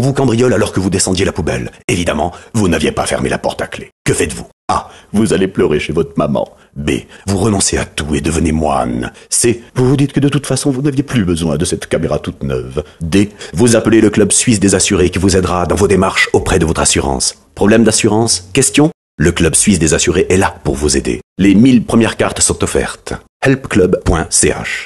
vous cambriole alors que vous descendiez la poubelle. Évidemment, vous n'aviez pas fermé la porte à clé. Que faites-vous A. Vous allez pleurer chez votre maman. B. Vous renoncez à tout et devenez moine. C. Vous vous dites que de toute façon, vous n'aviez plus besoin de cette caméra toute neuve. D. Vous appelez le club suisse des assurés qui vous aidera dans vos démarches auprès de votre assurance. Problème d'assurance Question Le club suisse des assurés est là pour vous aider. Les 1000 premières cartes sont offertes. helpclub.ch